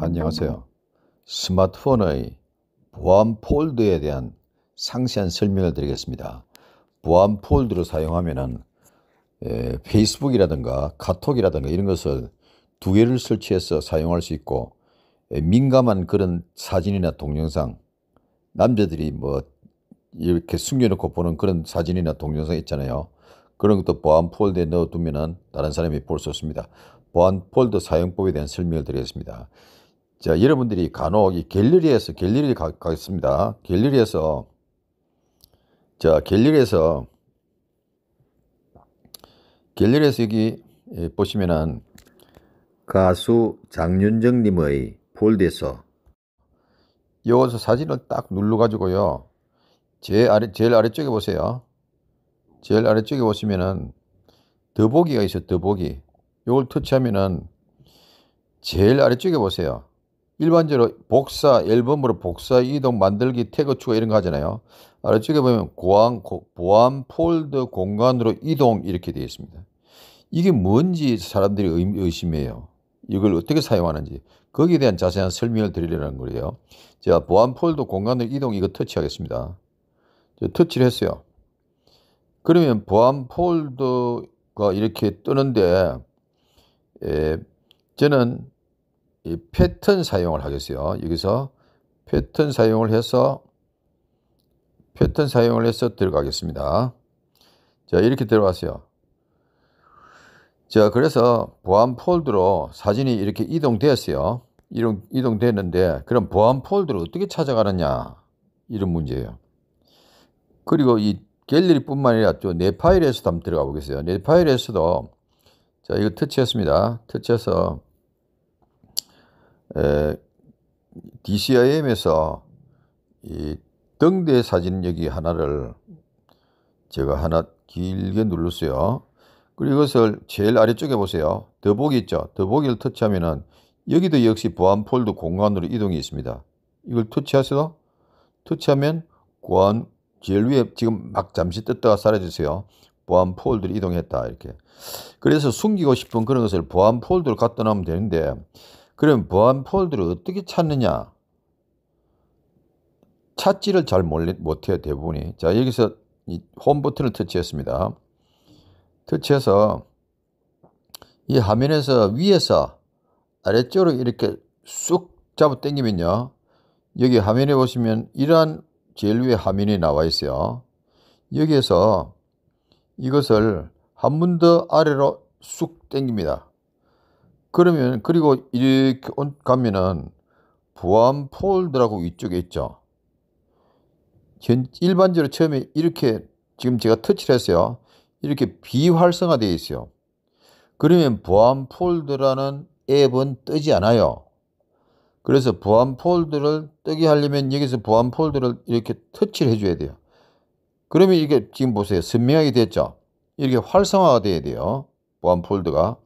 안녕하세요. 스마트폰의 보안 폴드에 대한 상세한 설명을 드리겠습니다. 보안 폴드를 사용하면은 예, 페이스북이라든가 카톡이라든가 이런 것을 두 개를 설치해서 사용할 수 있고 예, 민감한 그런 사진이나 동영상 남자들이 뭐 이렇게 숨겨놓고 보는 그런 사진이나 동영상 있잖아요. 그런 것도 보안 폴드에 넣어두면 다른 사람이 볼 수 없습니다. 보안 폴더 사용법에 대한 설명을 드리겠습니다. 자, 여러분들이 간혹 이 갤러리에서 갤러리 가, 가겠습니다. 갤러리에서 자, 갤러리에서 갤러리에서 여기 예, 보시면은 가수 장윤정 님의 폴더에서 여기서 사진을 딱 눌러 가지고요. 제 아래 제일 아래쪽에 보세요. 제일 아래쪽에 보시면은 더보기가 있어요. 더보기. 이걸 터치하면은 제일 아래쪽에 보세요. 일반적으로 복사 앨범으로 복사 이동 만들기 태그 추가 이런 거 하잖아요. 아래쪽에 보면 고안 보안 폴더 공간으로 이동 이렇게 되어 있습니다. 이게 뭔지 사람들이 의심해요. 이걸 어떻게 사용하는지 거기에 대한 자세한 설명을 드리려는 거예요. 제가 보안 폴더 공간으로 이동 이거 터치하겠습니다. 터치를 했어요. 그러면 보안 폴더가 이렇게 뜨는데 예, 저는 이 패턴 사용을 하겠어요. 여기서 패턴 사용을 해서 패턴 사용을 해서 들어가겠습니다. 자 이렇게 들어왔어요자 그래서 보안 폴드로 사진이 이렇게 이동되었어요. 이동, 이동됐는데 그럼 보안 폴드를 어떻게 찾아가느냐 이런 문제예요. 그리고 이 갤러리뿐만 아니라 또내 파일에서도 한번 들어가 보겠어요. 내 파일에서도 자 이거 터치했습니다. 터치해서 에, DCIM에서 이 등대 사진 여기 하나를 제가 하나 길게 눌렀어요. 그리고 이것을 제일 아래쪽에 보세요. 더보기 있죠. 더보기를 터치하면은 여기도 역시 보안 폴드 공간으로 이동이 있습니다. 이걸 터치하세요. 터치하면 보안 제 위에 지금 막 잠시 뜯다가 사라지세요. 보안 폴드를 이동했다 이렇게. 그래서 숨기고 싶은 그런 것을 보안 폴드로 갖다 놓으면 되는데 그럼 보안 폴드를 어떻게 찾느냐? 찾지를 잘 못해요 대부분이. 자 여기서 홈 버튼을 터치했습니다. 터치해서 이 화면에서 위에서 아래쪽으로 이렇게 쑥 잡아 당기면요. 여기 화면에 보시면 이러한 제일 위에 화면이 나와 있어요. 여기에서 이것을 한 번 더 아래로 쑥 당깁니다. 그러면 그리고 이렇게 온 가면은 보안 폴드라고 위쪽에 있죠. 전 일반적으로 처음에 이렇게 지금 제가 터치를 했어요. 이렇게 비활성화되어 있어요. 그러면 보안 폴드라는 앱은 뜨지 않아요. 그래서 보안 폴드를 뜨게 하려면 여기서 보안 폴드를 이렇게 터치를 해줘야 돼요. 그러면 이게 지금 보세요. 선명하게 됐죠? 이렇게 활성화가 돼야 돼요. 보안 폴드가.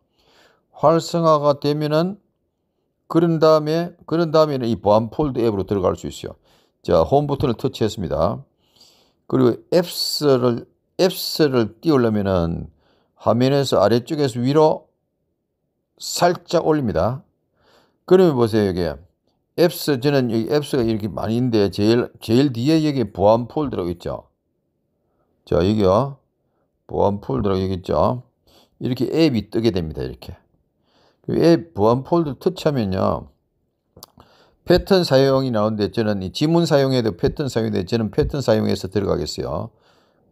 활성화가 되면은 그런 다음에 그런 다음에는 이 보안 폴드 앱으로 들어갈 수 있어요. 자, 홈 버튼을 터치했습니다. 그리고 앱스를 앱스를 띄우려면은 화면에서 아래쪽에서 위로 살짝 올립니다. 그러면 보세요, 여기. 앱스, 저는 여기 앱스가 이렇게 많이 있는데, 제일, 제일 뒤에 여기 보안 폴드라고 있죠. 자, 여기요. 보안 폴드라고 여기 있죠. 이렇게 앱이 뜨게 됩니다, 이렇게. 그 앱 보안 폴드 터치하면요. 패턴 사용이 나오는데, 저는 이 지문 사용에도 패턴 사용인데, 저는 패턴 사용해서 들어가겠어요.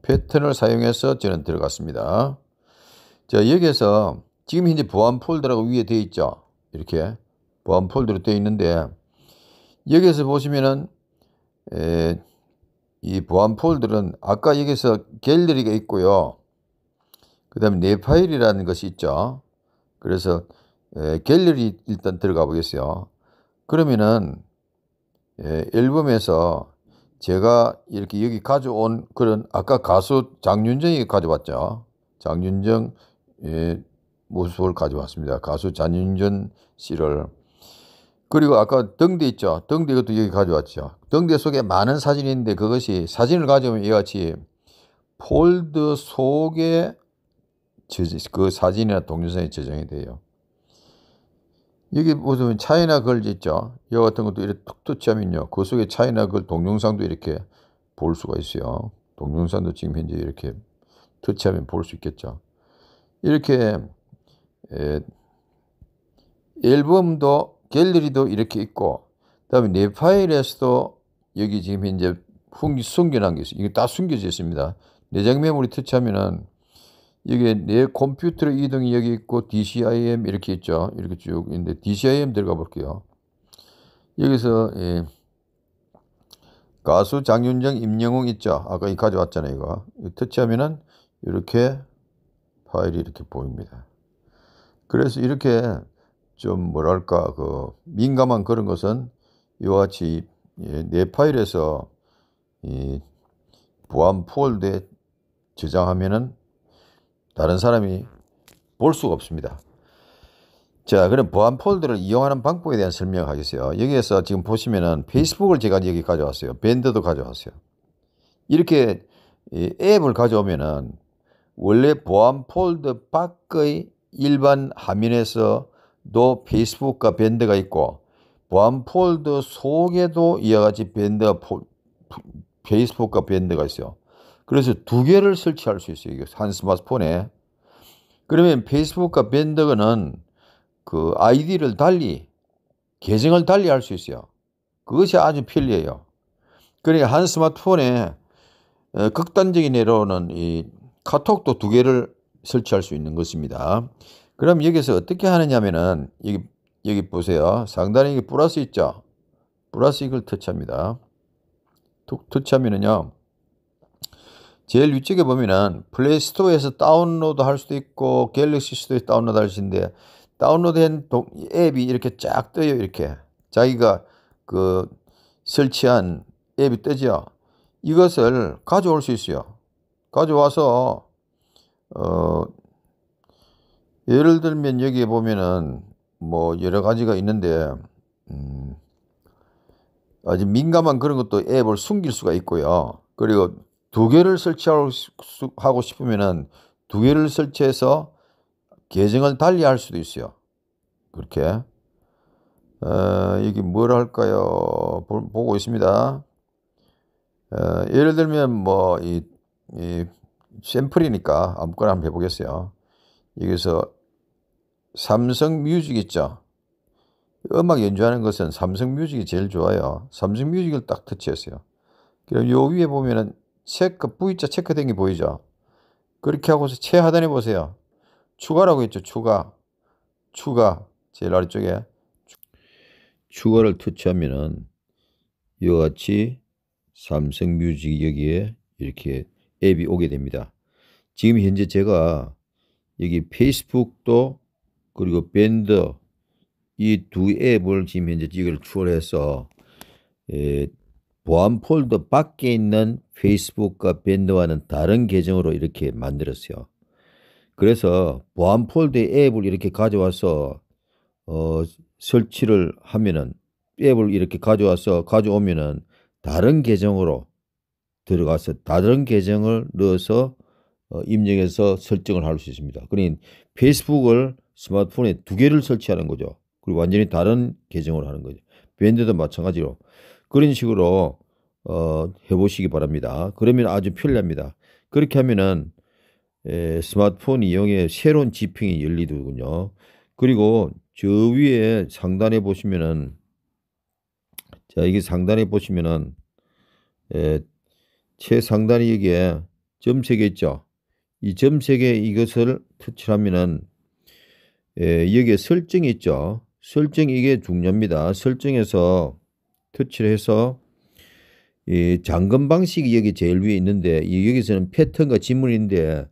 패턴을 사용해서 저는 들어갔습니다. 자, 여기에서 지금 현재 보안 폴드라고 위에 되어 있죠. 이렇게. 보안 폴드로 되어 있는데 여기서 에 보시면은 에, 이 보안 폴드는 아까 여기서 갤러리가 있고요. 그 다음에 내 파일이라는 것이 있죠. 그래서 에, 갤러리 일단 들어가 보겠어요. 그러면은 에, 앨범에서 제가 이렇게 여기 가져온 그런 아까 가수 장윤정이 가져왔죠. 장윤정 예, 모습을 가져왔습니다. 가수 장윤정 씨를 그리고 아까 등대 있죠. 등대 이것도 여기 가져왔죠. 등대 속에 많은 사진이 있는데 그것이 사진을 가져오면 이같이 폴드 속에 그 사진이나 동영상이 저장이 돼요. 여기 보시면 차이나 글걸 있죠. 이와 같은 것도 이렇게 툭툭 치면요. 그 속에 차이나 글 동영상도 이렇게 볼 수가 있어요. 동영상도 지금 현재 이렇게 터치하면 볼 수 있겠죠. 이렇게 앨범도 갤러리도 이렇게 있고, 그 다음에 네파일에서도 여기 지금 이제 숨겨놓은 게 있어요. 이게 다 숨겨져 있습니다. 내장 메모리 터치하면은 이게 내 컴퓨터 이동이 여기 있고 DCIM 이렇게 있죠. 이렇게 쭉 있는데 DCIM 들어가 볼게요. 여기서 예, 가수 장윤정 임영웅 있죠. 아까 이 가져왔잖아요. 이거 터치하면은 이렇게 파일이 이렇게 보입니다. 그래서 이렇게 좀 뭐랄까 그 민감한 그런 것은 이와 같이 예, 내 파일에서 이 보안 폴드에 저장하면은 다른 사람이 볼 수가 없습니다. 자, 그럼 보안 폴드를 이용하는 방법에 대한 설명을 하겠어요. 여기에서 지금 보시면은 페이스북을 제가 여기 가져왔어요. 밴드도 가져왔어요. 이렇게 앱을 가져오면은 원래 보안 폴드 밖의 일반 화면에서 또 페이스북과 밴드가 있고 보안 폴더 속에도 이와 같이 밴드가 포, 페이스북과 밴드가 있어요. 그래서 두 개를 설치할 수 있어요. 한 스마트폰에. 그러면 페이스북과 밴드는 그 아이디를 달리 계정을 달리 할 수 있어요. 그것이 아주 편리해요. 그러니까 한 스마트폰에 어, 극단적인 예로는 이 카톡도 두 개를 설치할 수 있는 것입니다. 그럼 여기서 어떻게 하느냐면은 여기 여기 보세요. 상단에 이게 플러스 있죠. 플러스 이걸 터치합니다. 툭 터치하면은요. 제일 위쪽에 보면은 플레이스토어에서 다운로드 할 수도 있고 갤럭시 스토어에서 다운로드 할 수 있는데 다운로드한 앱이 이렇게 쫙 떠요. 이렇게 자기가 그 설치한 앱이 뜨죠. 이것을 가져올 수 있어요. 가져와서 어 예를 들면 여기에 보면은 뭐 여러 가지가 있는데 음 아주 민감한 그런 것도 앱을 숨길 수가 있고요. 그리고 두 개를 설치하고 싶으면은 두 개를 설치해서 계정을 달리 할 수도 있어요. 그렇게. 어, 여기 뭘 할까요? 보, 보고 있습니다. 어, 예를 들면 뭐, 이, 이 샘플이니까 아무거나 한번 해보겠어요. 여기서 삼성 뮤직 있죠. 음악 연주하는 것은 삼성 뮤직이 제일 좋아요. 삼성 뮤직을 딱 터치했어요. 그럼 요 위에 보면은 체크, V자 체크된 게 보이죠? 그렇게 하고서 최하단에 보세요. 추가라고 했죠. 추가. 추가. 제일 아래쪽에. 추가를 터치하면은 이와 같이 삼성 뮤직 여기에 이렇게 앱이 오게 됩니다. 지금 현재 제가 여기 페이스북도 그리고 밴더 이 두 앱을 지금 현재 이걸 추월해서 에, 예, 보안 폴더 밖에 있는 페이스북과 밴더와는 다른 계정으로 이렇게 만들었어요. 그래서 보안 폴더 앱을 이렇게 가져와서 어, 설치를 하면은 앱을 이렇게 가져와서 가져오면은 다른 계정으로 들어가서 다른 계정을 넣어서 어, 입력해서 설정을 할 수 있습니다. 그러니 페이스북을 스마트폰에 두 개를 설치하는 거죠. 그리고 완전히 다른 계정으 하는 거죠. 밴드도 마찬가지로 그런 식으로 어, 해보시기 바랍니다. 그러면 아주 편리합니다. 그렇게 하면은 에, 스마트폰 이용에 새로운 지평이 열리더군요. 그리고 저 위에 상단에 보시면은 자 이게 상단에 보시면은 에, 최상단에 이게 점색이 죠이 점색에 이것을 터치하면은 예, 여기에 설정이 있죠. 설정 이게 중요합니다. 설정에서 터치를 해서 이 잠금 방식이 여기 제일 위에 있는데 예, 여기서는 패턴과 지문인데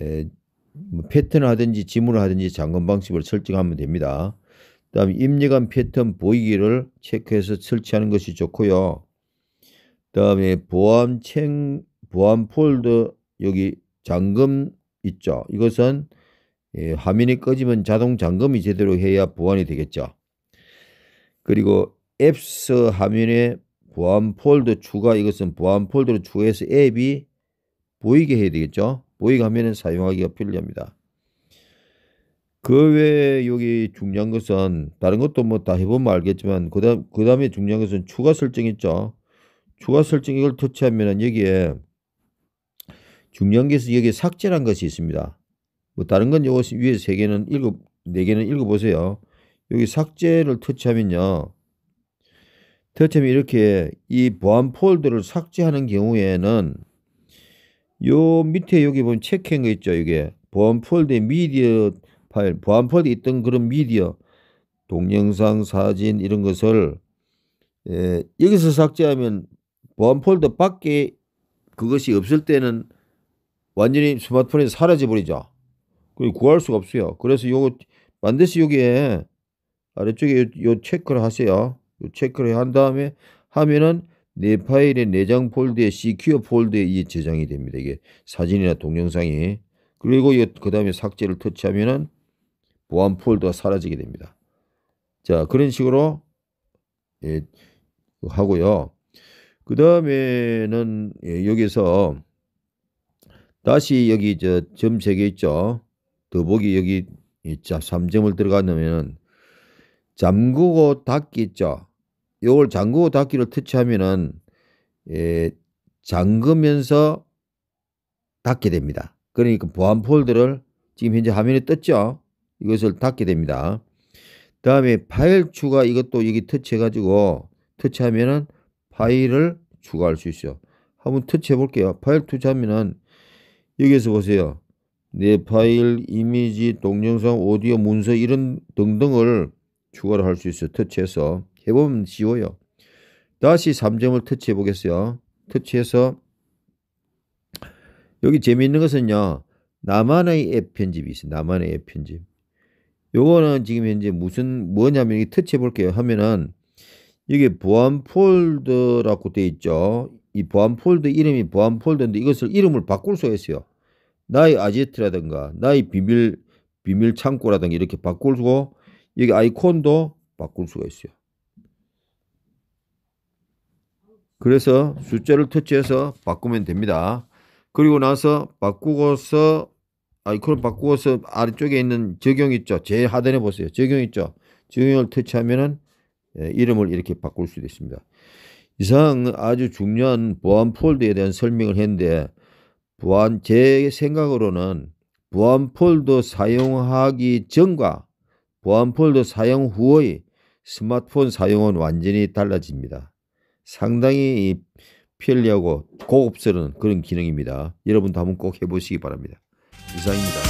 예, 뭐 패턴을 하든지 지문을 하든지 잠금 방식을 설정하면 됩니다. 다음 입력한 패턴 보이기를 체크해서 설치하는 것이 좋고요. 다음에 보안 챙 보안 폴더 여기 잠금 있죠. 이것은 예, 화면이 꺼지면 자동 잠금이 제대로 해야 보안이 되겠죠. 그리고 앱스 화면에 보안 폴더 추가 이것은 보안 폴더를 추가해서 앱이 보이게 해야 되겠죠. 보이게 하면 사용하기가 편리합니다. 그 외에 여기 중요한 것은 다른 것도 뭐 다 해보면 알겠지만 그 다음, 그 에 중요한 것은 추가 설정 있죠. 추가 설정 이걸 터치하면 여기에 중요한게서 여기 에 삭제란 것이 있습니다. 뭐 다른 건요것 위에 세 개는 읽어 네 개는 읽어 보세요. 여기 삭제를 터치하면요. 터치하면 이렇게 이 보안 폴더를 삭제하는 경우에는 요 밑에 여기 보면 체크한 거 있죠. 이게 보안 폴더에 미디어 파일, 보안 폴더에 있던 그런 미디어 동영상, 사진 이런 것을 예, 여기서 삭제하면 보안 폴더 밖에 그것이 없을 때는 완전히 스마트폰이 사라져버리자. 그 구할 수가 없어요. 그래서 요거 반드시 여기에 아래쪽에 요, 요 체크를 하세요. 요 체크를 한 다음에 하면은 내 파일의 내장 폴드에 시큐어 폴드에이 저장이 됩니다. 이게 사진이나 동영상이 그리고 그 다음에 삭제를 터치하면은 보안 폴더가 사라지게 됩니다. 자 그런 식으로 예, 하고요. 그 다음에는 예, 여기서 다시 여기 저점세개 있죠. 더보기 여기 자 3점을 들어가면 잠그고 닫기 있죠. 요걸 잠그고 닫기를 터치하면은 예, 잠그면서 닫게 됩니다. 그러니까 보안 폴더를 지금 현재 화면에 떴죠. 이것을 닫게 됩니다. 다음에 파일 추가 이것도 여기 터치해가지고 터치하면은 파일을 추가할 수 있어요. 한번 터치해 볼게요. 파일 투자하면은 여기에서 보세요. 내 파일, 이미지, 동영상, 오디오, 문서 이런 등등을 추가를 할 수 있어 요 터치해서 해보면 쉬워요. 다시 3점을 터치해 보겠어요. 터치해서 여기 재미있는 것은요. 나만의 앱 편집이 있어요. 나만의 앱 편집. 요거는 지금 현재 무슨 뭐냐면 터치해 볼게요. 하면은 이게 보안 폴더라고 돼 있죠. 이 보안 폴더 이름이 보안 폴더인데 이것을 이름을 바꿀 수가 있어요. 나의 아지트라든가 나의 비밀 비밀 창고라든가 이렇게 바꿀 수고 여기 아이콘도 바꿀 수가 있어요. 그래서 숫자를 터치해서 바꾸면 됩니다. 그리고 나서 바꾸고서 아이콘을 바꾸고서 아래쪽에 있는 적용 있죠. 제일 하단에 보세요. 적용 있죠. 적용을 터치하면은 예, 이름을 이렇게 바꿀 수도 있습니다. 이상 아주 중요한 보안 폴드에 대한 설명을 했는데 보안 제 생각으로는 보안 폴더 사용하기 전과 보안 폴더 사용 후의 스마트폰 사용은 완전히 달라집니다. 상당히 편리하고 고급스러운 그런 기능입니다. 여러분도 한번 꼭 해보시기 바랍니다. 이상입니다.